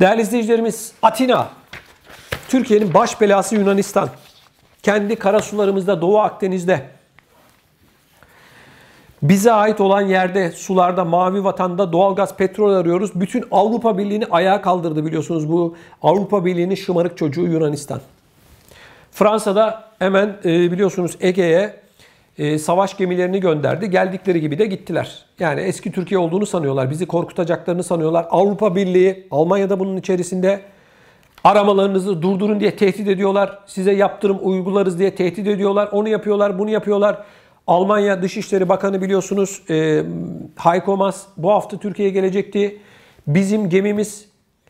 Değerli izleyicilerimiz Atina, Türkiye'nin baş belası Yunanistan. Kendi karasularımızda Doğu Akdeniz'de bize ait olan yerde sularda mavi vatanda doğalgaz petrol arıyoruz. Bütün Avrupa Birliği'ni ayağa kaldırdı biliyorsunuz bu Avrupa Birliği'nin şımarık çocuğu Yunanistan. Fransa'da hemen e, biliyorsunuz Ege'ye e, savaş gemilerini gönderdi. Geldikleri gibi de gittiler. Yani eski Türkiye olduğunu sanıyorlar. Bizi korkutacaklarını sanıyorlar. Avrupa Birliği, Almanya'da bunun içerisinde aramalarınızı durdurun diye tehdit ediyorlar. Size yaptırım uygularız diye tehdit ediyorlar. Onu yapıyorlar, bunu yapıyorlar. Almanya Dışişleri Bakanı biliyorsunuz e, Heiko Maas bu hafta Türkiye'ye gelecekti. Bizim gemimiz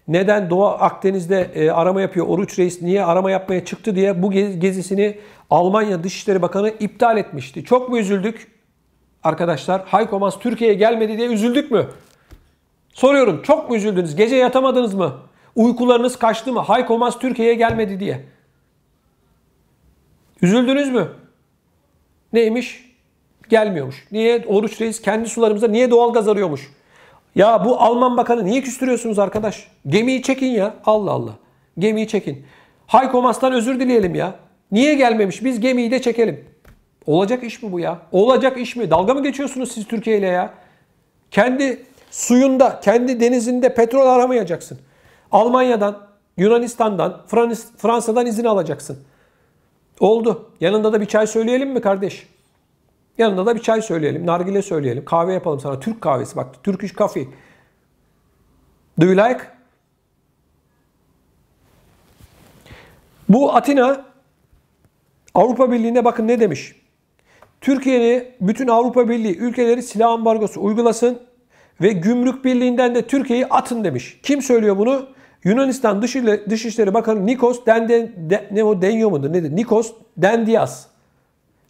neden Doğu Akdeniz'de e, arama yapıyor? Oruç Reis niye arama yapmaya çıktı diye bu gezisini Almanya Dışişleri Bakanı iptal etmişti. Çok mu üzüldük arkadaşlar? Haykomans Türkiye'ye gelmedi diye üzüldük mü? Soruyorum çok mu üzüldünüz? Gece yatamadınız mı? Uykularınız kaçtı mı? Haykomans Türkiye'ye gelmedi diye. Üzüldünüz mü? Neymiş? Gelmiyormuş. Niye? Oruç Reis kendi sularımıza niye doğalgaz arıyormuş? Ya bu Alman bakanı niye küstürüyorsunuz arkadaş? Gemiyi çekin ya. Allah Allah. Gemiyi çekin. Haykomas'tan özür dileyelim ya. Niye gelmemiş? Biz gemiyi de çekelim. Olacak iş mi bu ya? Olacak iş mi? Dalga mı geçiyorsunuz siz Türkiye ile ya? Kendi suyunda, kendi denizinde petrol aramayacaksın. Almanya'dan, Yunanistan'dan, Frans Fransa'dan izin alacaksın. Oldu. Yanında da bir çay söyleyelim mi kardeş? Yanında da bir çay söyleyelim, nargile söyleyelim, kahve yapalım sana. Türk kahvesi bak, Turkish coffee. Do you like? Bu Atina Avrupa Birliği'ne bakın ne demiş. Türkiye'ni bütün Avrupa Birliği ülkeleri silah ambargosu uygulasın ve Gümrük Birliği'nden de Türkiye'yi atın demiş. Kim söylüyor bunu? Yunanistan Dışişleri Bakanı Nikos Dende, de, ne o Denyo mudur nedir? Nikos Dendias.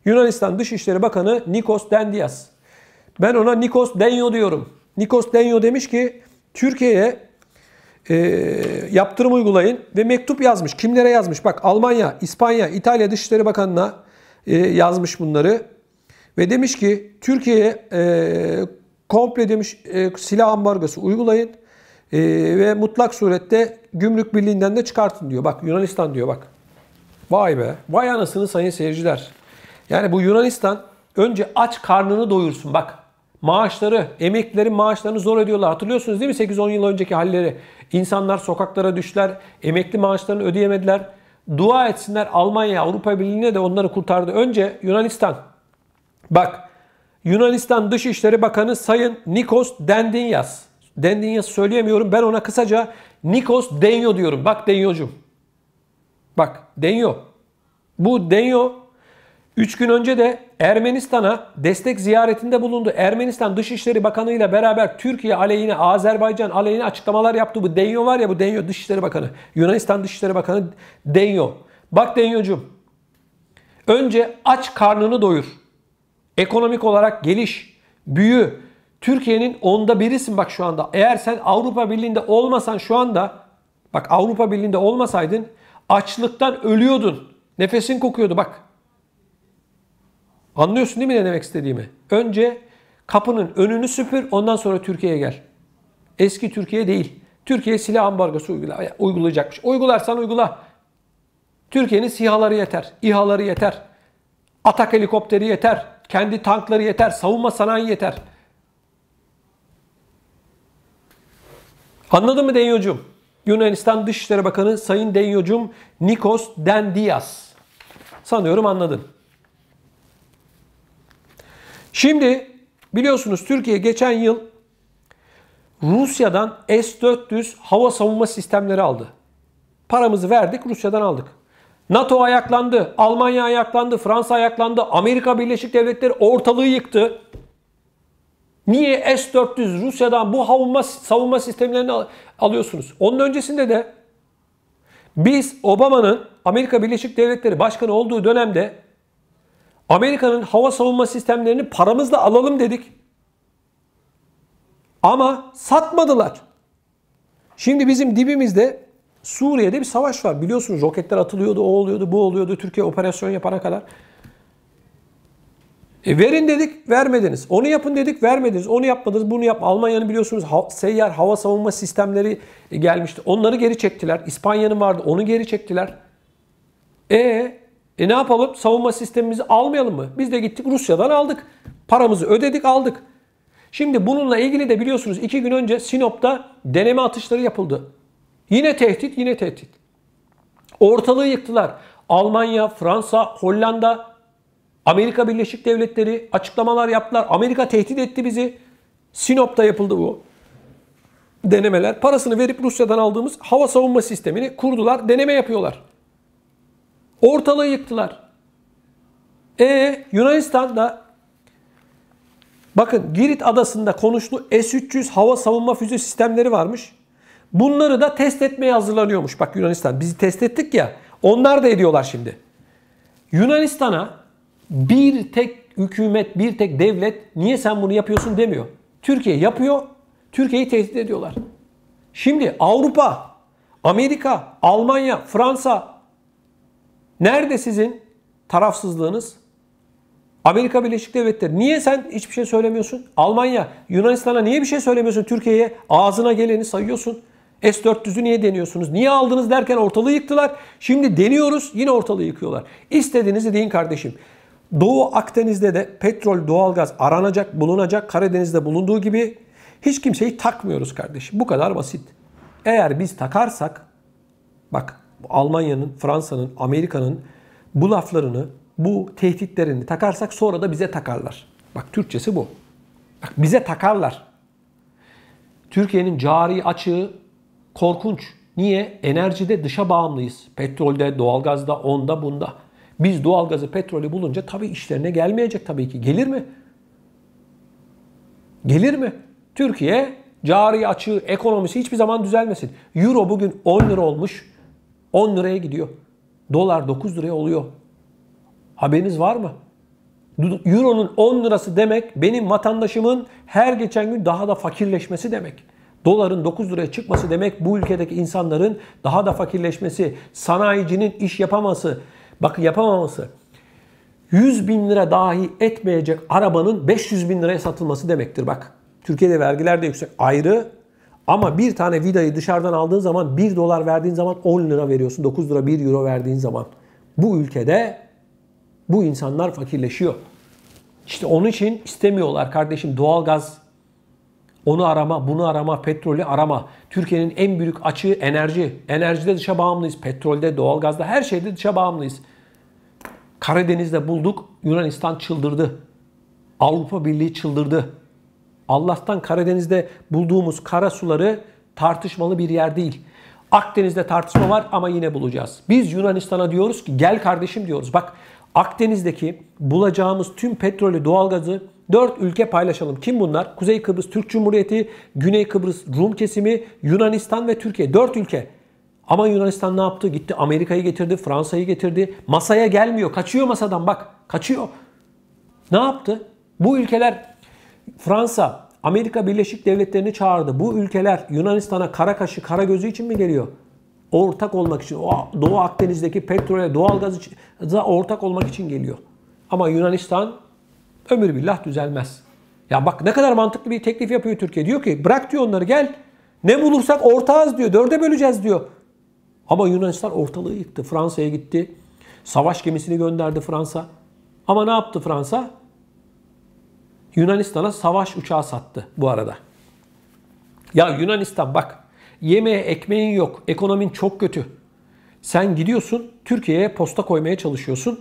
Yunanistan Dışişleri Bakanı Nikos Dendias. Ben ona Nikos Denyo diyorum. Nikos Denyo demiş ki Türkiye'ye e, yaptırım uygulayın ve mektup yazmış. Kimlere yazmış? Bak Almanya, İspanya, İtalya Dışişleri Bakanı'na e, yazmış bunları. Ve demiş ki Türkiye'ye e, komple demiş e, silah ambargosu uygulayın e, ve mutlak surette gümrük birliğinden de çıkartın diyor. Bak Yunanistan diyor bak. Vay be. Vay anasını sayın seyirciler. Yani bu Yunanistan önce aç karnını doyursun bak. Maaşları, emeklilerin maaşlarını zor ediyorlar. Hatırlıyorsunuz değil mi 8-10 yıl önceki halleri? İnsanlar sokaklara düştüler, emekli maaşlarını ödeyemediler. Dua etsinler Almanya, Avrupa Birliği'ne de onları kurtardı. Önce Yunanistan. Bak Yunanistan Dışişleri Bakanı Sayın Nikos Dendinyas. Dendinyas söyleyemiyorum. Ben ona kısaca Nikos Denyo diyorum. Bak Denyocum. Bak Denyo. Bu Denyo 3 gün önce de Ermenistan'a destek ziyaretinde bulundu. Ermenistan Dışişleri Bakanı ile beraber Türkiye aleyhine, Azerbaycan aleyhine açıklamalar yaptı. Bu Denyo var ya bu Denyo Dışişleri Bakanı. Yunanistan Dışişleri Bakanı Denyo. Bak Denyocum. Önce aç karnını doyur. Ekonomik olarak geliş, büyü. Türkiye'nin onda birisin bak şu anda. Eğer sen Avrupa Birliği'nde olmasan şu anda bak Avrupa Birliği'nde olmasaydın açlıktan ölüyordun. Nefesin kokuyordu bak. Anlıyorsun değil mi ne demek istediğimi? Önce kapının önünü süpür ondan sonra Türkiye'ye gel. Eski Türkiye değil. Türkiye silah ambargosu uygula, uygulayacakmış. Uygularsan uygula. Türkiye'nin sihaları yeter, İHA'ları yeter. Atak helikopteri yeter. Kendi tankları yeter. Savunma sanayi yeter. Anladın mı Denyocum? Yunanistan Dışişleri Bakanı Sayın Denyocum Nikos Dendias. Sanıyorum anladın. Şimdi biliyorsunuz Türkiye geçen yıl Rusya'dan S-400 hava savunma sistemleri aldı. Paramızı verdik Rusya'dan aldık. NATO ayaklandı, Almanya ayaklandı, Fransa ayaklandı, Amerika Birleşik Devletleri ortalığı yıktı. Niye S-400 Rusya'dan bu savunma, savunma sistemlerini alıyorsunuz? Onun öncesinde de biz Obama'nın Amerika Birleşik Devletleri Başkanı olduğu dönemde Amerika'nın hava savunma sistemlerini paramızla alalım dedik. Ama satmadılar. Şimdi bizim dibimizde Suriye'de bir savaş var. Biliyorsunuz roketler atılıyordu, o oluyordu, bu oluyordu. Türkiye operasyon yapana kadar. E verin dedik, vermediniz. Onu yapın dedik, vermediniz. Onu yapmadınız, bunu yap. Almanya'nın biliyorsunuz ha, seyyar hava savunma sistemleri e, gelmişti. Onları geri çektiler. İspanya'nın vardı, onu geri çektiler. E e ne yapalım? Savunma sistemimizi almayalım mı? Biz de gittik Rusya'dan aldık. Paramızı ödedik aldık. Şimdi bununla ilgili de biliyorsunuz iki gün önce Sinop'ta deneme atışları yapıldı. Yine tehdit, yine tehdit. Ortalığı yıktılar. Almanya, Fransa, Hollanda, Amerika Birleşik Devletleri açıklamalar yaptılar. Amerika tehdit etti bizi. Sinop'ta yapıldı bu denemeler. Parasını verip Rusya'dan aldığımız hava savunma sistemini kurdular, deneme yapıyorlar. Ortalığı yıktılar. E Yunanistan'da bakın Girit adasında konuşlu S-300 hava savunma füze sistemleri varmış. Bunları da test etmeye hazırlanıyormuş. Bak Yunanistan bizi test ettik ya. Onlar da ediyorlar şimdi. Yunanistan'a bir tek hükümet, bir tek devlet niye sen bunu yapıyorsun demiyor. Türkiye yapıyor. Türkiye'yi tehdit ediyorlar. Şimdi Avrupa, Amerika, Almanya, Fransa Nerede sizin tarafsızlığınız? Amerika Birleşik Devletleri. Niye sen hiçbir şey söylemiyorsun? Almanya, Yunanistan'a niye bir şey söylemiyorsun? Türkiye'ye ağzına geleni sayıyorsun. S-400'ü niye deniyorsunuz? Niye aldınız derken ortalığı yıktılar. Şimdi deniyoruz yine ortalığı yıkıyorlar. İstediğinizi deyin kardeşim. Doğu Akdeniz'de de petrol, doğalgaz aranacak, bulunacak. Karadeniz'de bulunduğu gibi hiç kimseyi takmıyoruz kardeşim. Bu kadar basit. Eğer biz takarsak bak Almanya'nın, Fransa'nın, Amerika'nın bu laflarını, bu tehditlerini takarsak sonra da bize takarlar. Bak Türkçesi bu. Bak bize takarlar. Türkiye'nin cari açığı korkunç. Niye? Enerjide dışa bağımlıyız. Petrolde, doğalgazda, onda, bunda. Biz doğalgazı, petrolü bulunca tabii işlerine gelmeyecek tabii ki. Gelir mi? Gelir mi? Türkiye cari açığı, ekonomisi hiçbir zaman düzelmesin. Euro bugün 10 lira olmuş. 10 liraya gidiyor. Dolar 9 liraya oluyor. Haberiniz var mı? Euro'nun 10 lirası demek benim vatandaşımın her geçen gün daha da fakirleşmesi demek. Doların 9 liraya çıkması demek bu ülkedeki insanların daha da fakirleşmesi, sanayicinin iş yapaması, bakın yapamaması, 100 bin lira dahi etmeyecek arabanın 500 bin liraya satılması demektir bak. Türkiye'de vergiler de yüksek ayrı ama bir tane vidayı dışarıdan aldığın zaman 1 dolar verdiğin zaman 10 lira veriyorsun. 9 lira 1 euro verdiğin zaman. Bu ülkede bu insanlar fakirleşiyor. İşte onun için istemiyorlar kardeşim doğalgaz onu arama, bunu arama, petrolü arama. Türkiye'nin en büyük açığı enerji. Enerjide dışa bağımlıyız. Petrolde, doğalgazda, her şeyde dışa bağımlıyız. Karadeniz'de bulduk. Yunanistan çıldırdı. Avrupa Birliği çıldırdı. Allah'tan Karadeniz'de bulduğumuz kara suları tartışmalı bir yer değil. Akdeniz'de tartışma var ama yine bulacağız. Biz Yunanistan'a diyoruz ki gel kardeşim diyoruz. Bak Akdeniz'deki bulacağımız tüm petrolü, doğalgazı dört ülke paylaşalım. Kim bunlar? Kuzey Kıbrıs Türk Cumhuriyeti, Güney Kıbrıs Rum kesimi, Yunanistan ve Türkiye. dört ülke. Ama Yunanistan ne yaptı? Gitti Amerika'yı getirdi, Fransa'yı getirdi. Masaya gelmiyor. Kaçıyor masadan bak. Kaçıyor. Ne yaptı? Bu ülkeler Fransa Amerika Birleşik Devletleri'ni çağırdı. Bu ülkeler Yunanistan'a kara kaşı kara gözü için mi geliyor? Ortak olmak için. O Doğu Akdeniz'deki petrole, doğalgaza ortak olmak için geliyor. Ama Yunanistan ömür billah düzelmez. Ya bak ne kadar mantıklı bir teklif yapıyor Türkiye. Diyor ki bırak diyor onları gel. Ne bulursak ortağız diyor. Dörde böleceğiz diyor. Ama Yunanistan ortalığı yıktı. Fransa'ya gitti. Savaş gemisini gönderdi Fransa. Ama ne yaptı Fransa? Yunanistan'a savaş uçağı sattı bu arada. Ya Yunanistan bak yemeğe ekmeğin yok. Ekonomin çok kötü. Sen gidiyorsun Türkiye'ye posta koymaya çalışıyorsun.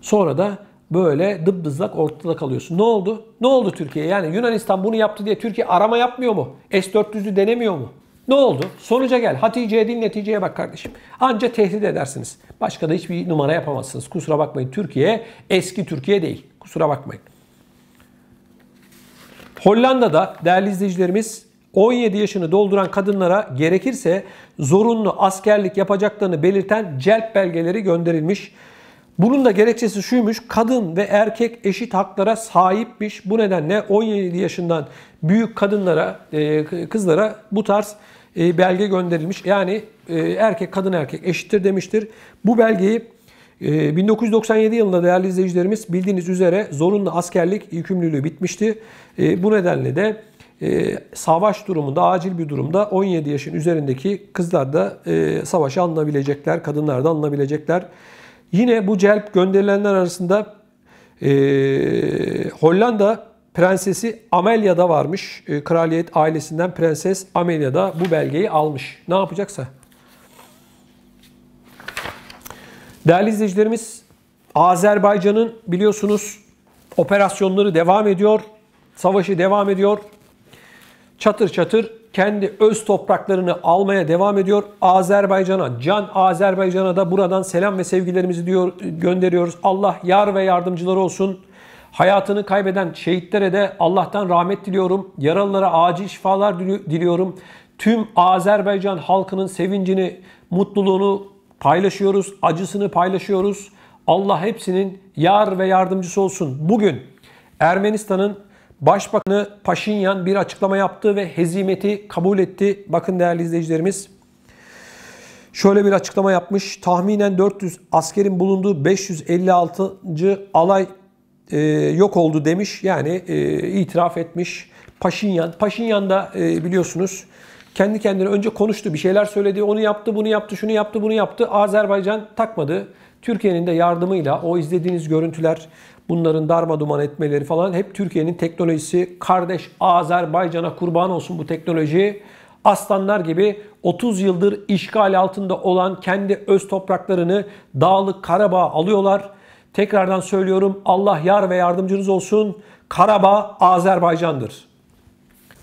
Sonra da böyle dıpdızlak ortada kalıyorsun. Ne oldu? Ne oldu Türkiye? Yani Yunanistan bunu yaptı diye Türkiye arama yapmıyor mu? S-400'ü denemiyor mu? Ne oldu? Sonuca gel. Hatice'ye değil neticeye bak kardeşim. Anca tehdit edersiniz. Başka da hiçbir numara yapamazsınız. Kusura bakmayın Türkiye eski Türkiye değil. Kusura bakmayın. Hollanda'da değerli izleyicilerimiz 17 yaşını dolduran kadınlara gerekirse zorunlu askerlik yapacaklarını belirten celp belgeleri gönderilmiş. Bunun da gerekçesi şuymuş. Kadın ve erkek eşit haklara sahipmiş. Bu nedenle 17 yaşından büyük kadınlara, e, kızlara bu tarz e, belge gönderilmiş. Yani e, erkek kadın erkek eşittir demiştir. Bu belgeyi 1997 e, yılında değerli izleyicilerimiz bildiğiniz üzere zorunlu askerlik yükümlülüğü bitmişti. bu nedenle de savaş durumunda, acil bir durumda 17 yaşın üzerindeki kızlar da e, savaşa alınabilecekler, kadınlar da alınabilecekler. Yine bu celp gönderilenler arasında Hollanda prensesi Amelia'da varmış. Ee, kraliyet ailesinden prenses Amelia'da bu belgeyi almış. Ne yapacaksa. Değerli izleyicilerimiz, Azerbaycan'ın biliyorsunuz operasyonları devam ediyor. Savaşı devam ediyor. Çatır çatır kendi öz topraklarını almaya devam ediyor. Azerbaycan'a, can Azerbaycan'a da buradan selam ve sevgilerimizi diyor gönderiyoruz. Allah yar ve yardımcıları olsun. Hayatını kaybeden şehitlere de Allah'tan rahmet diliyorum. Yaralılara acil şifalar diliyorum. Tüm Azerbaycan halkının sevincini, mutluluğunu paylaşıyoruz, acısını paylaşıyoruz. Allah hepsinin yar ve yardımcısı olsun. Bugün Ermenistan'ın Başbakanı Paşinyan bir açıklama yaptı ve hezimeti kabul etti. Bakın değerli izleyicilerimiz. Şöyle bir açıklama yapmış. Tahminen 400 askerin bulunduğu 556. alay e, yok oldu demiş. Yani e, itiraf etmiş. Paşinyan. Paşinyan da e, biliyorsunuz kendi kendine önce konuştu. Bir şeyler söyledi. Onu yaptı, bunu yaptı, şunu yaptı, bunu yaptı. Azerbaycan takmadı. Türkiye'nin de yardımıyla o izlediğiniz görüntüler, bunların darma duman etmeleri falan hep Türkiye'nin teknolojisi. Kardeş Azerbaycan'a kurban olsun bu teknoloji. Aslanlar gibi 30 yıldır işgal altında olan kendi öz topraklarını Dağlık Karabağ alıyorlar Tekrardan söylüyorum Allah yar ve yardımcınız olsun. Karabağ Azerbaycan'dır.